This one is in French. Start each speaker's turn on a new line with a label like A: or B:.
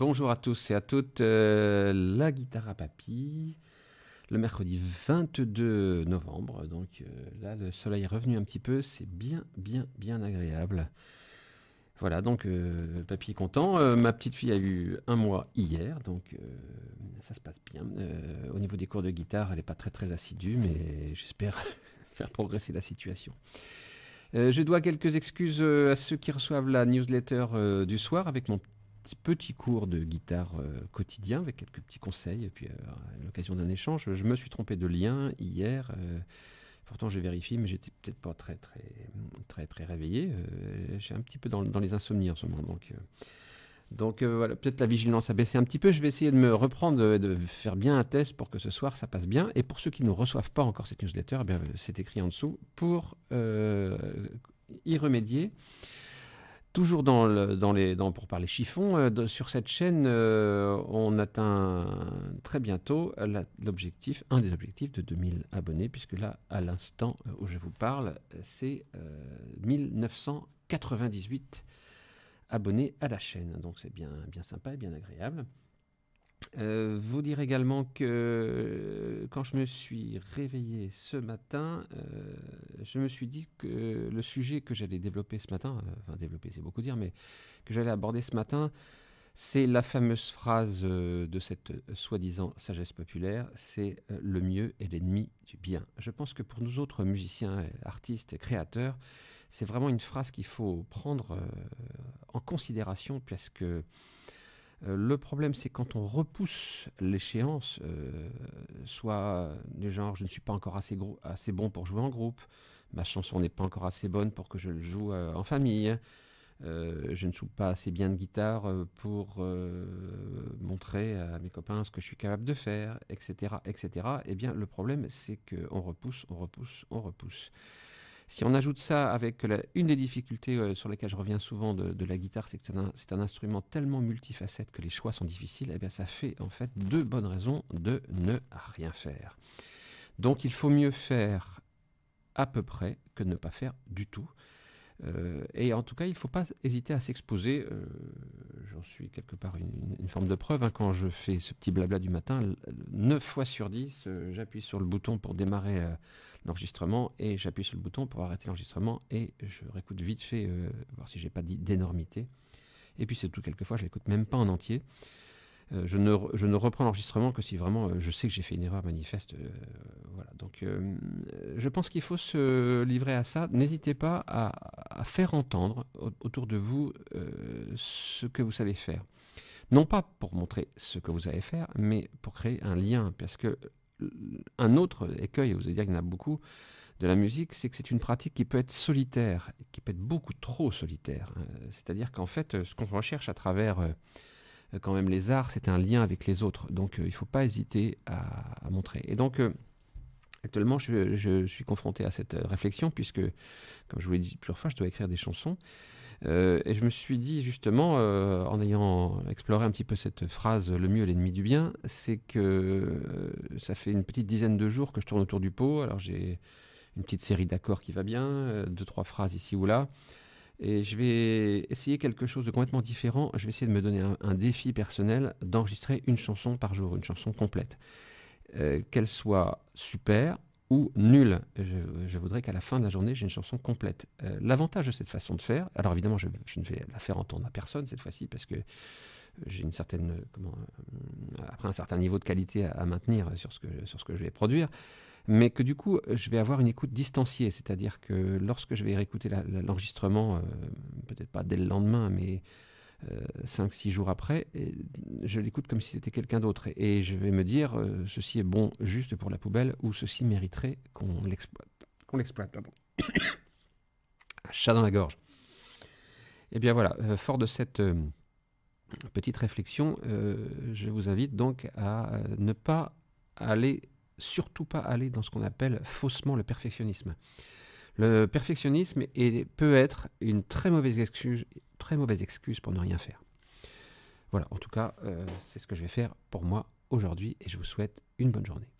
A: Bonjour à tous et à toutes. Euh, la guitare à papy, le mercredi 22 novembre. Donc euh, là, le soleil est revenu un petit peu. C'est bien, bien, bien agréable. Voilà, donc euh, papy est content. Euh, ma petite fille a eu un mois hier, donc ça se passe bien. au niveau des cours de guitare, elle n'est pas très, très assidue, mais j'espère faire progresser la situation. je dois quelques excuses à ceux qui reçoivent la newsletter du soir avec mon petit, cours de guitare euh, quotidien avec quelques petits conseils. Et puis, euh, à l'occasion d'un échange, je me suis trompé de lien hier. Euh, pourtant, j'ai vérifié, mais j'étais peut-être pas très, très, très, très réveillé. j'ai un petit peu dans, les insomnies en ce moment. Donc, donc voilà, peut-être la vigilance a baissé un petit peu. Je vais essayer de me reprendre, de faire bien un test pour que ce soir ça passe bien. Et pour ceux qui ne reçoivent pas encore cette newsletter, eh c'est écrit en dessous pour y remédier. Toujours dans, les, pour parler chiffon, euh, sur cette chaîne, euh, on atteint très bientôt l'objectif, un des objectifs de 2000 abonnés, puisque là, à l'instant euh, où je vous parle, c'est 1998 abonnés à la chaîne. Donc c'est bien, bien sympa et bien agréable. Euh, vous dire également que euh, quand je me suis réveillé ce matin, euh, je me suis dit que le sujet que j'allais développer ce matin, enfin développer c'est beaucoup dire, mais que j'allais aborder ce matin, c'est la fameuse phrase de cette soi-disant sagesse populaire, c'est le mieux est l'ennemi du bien. Je pense que pour nous autres musiciens, artistes, créateurs, c'est vraiment une phrase qu'il faut prendre en considération parce que euh, le problème, c'est quand on repousse l'échéance, euh, soit du genre je ne suis pas encore assez, bon pour jouer en groupe, ma chanson n'est pas encore assez bonne pour que je le joue euh, en famille, hein. je ne joue pas assez bien de guitare pour montrer à mes copains ce que je suis capable de faire, etc., etc. Eh bien, le problème, c'est qu'on repousse, on repousse, on repousse. Si on ajoute ça avec une des difficultés euh, sur lesquelles je reviens souvent de, la guitare, c'est que c'est un, instrument tellement multifacette que les choix sont difficiles, et eh bien ça fait en fait deux bonnes raisons de ne rien faire. Donc il faut mieux faire à peu près que ne pas faire du tout. Euh, et en tout cas, il ne faut pas hésiter à s'exposer. Euh, j'en suis quelque part une, forme de preuve. Hein. quand je fais ce petit blabla du matin, 9 fois sur 10, euh, j'appuie sur le bouton pour démarrer l'enregistrement et j'appuie sur le bouton pour arrêter l'enregistrement et je réécoute vite fait, voir si je n'ai pas dit d'énormité. Et puis c'est tout, fois je l'écoute même pas en entier. Je ne, je, ne, reprends l'enregistrement que si vraiment je sais que j'ai fait une erreur manifeste. voilà. Donc je pense qu'il faut se livrer à ça. N'hésitez pas à, à faire entendre autour de vous euh, ce que vous savez faire. Non pas pour montrer ce que vous savez faire, mais pour créer un lien. Parce que euh, un autre écueil, vous allez dire qu'il y en a beaucoup, de la musique, c'est que c'est une pratique qui peut être solitaire, qui peut être beaucoup trop solitaire. Euh, c'est-à-dire qu'en fait, ce qu'on recherche à travers quand même les arts, c'est un lien avec les autres. Donc il ne faut pas hésiter à, à montrer. Et donc Actuellement, je, suis confronté à cette euh, réflexion, puisque, comme je vous l'ai dit plusieurs fois, je dois écrire des chansons. Euh, et je me suis dit, justement, euh, en ayant exploré un petit peu cette phrase le mieux, l'ennemi du bien, c'est que ça fait une petite dizaine de jours que je tourne autour du pot. Alors, j'ai une petite série d'accords qui va bien, deux, trois phrases ici ou là. Et je vais essayer quelque chose de complètement différent. Je vais essayer de me donner un défi personnel d'enregistrer une chanson par jour, une chanson complète. Euh, qu'elle soit super ou nulle. Je, voudrais qu'à la fin de la journée, j'ai une chanson complète. Euh, l'avantage de cette façon de faire, alors évidemment, je, ne vais la faire entendre à personne cette fois-ci parce que j'ai une certaine, euh, comment, après un certain niveau de qualité à, maintenir sur ce, que, sur ce que je vais produire, mais que du coup, je vais avoir une écoute distanciée, c'est-à-dire que lorsque je vais réécouter l'enregistrement, peut-être pas dès le lendemain, mais 5-6 euh, jours après, je l'écoute comme si c'était quelqu'un d'autre. Et, je vais me dire, euh, ceci est bon juste pour la poubelle ou ceci mériterait qu'on l'exploite. Qu'on l'exploite, Un chat dans la gorge. Eh bien voilà, euh, fort de cette petite réflexion, je vous invite donc à ne pas aller, surtout pas aller dans ce qu'on appelle faussement le perfectionnisme. Le perfectionnisme peut être une très mauvaise excuse, très mauvaise excuse pour ne rien faire. Voilà, en tout cas, euh, c'est ce que je vais faire pour moi aujourd'hui et je vous souhaite une bonne journée.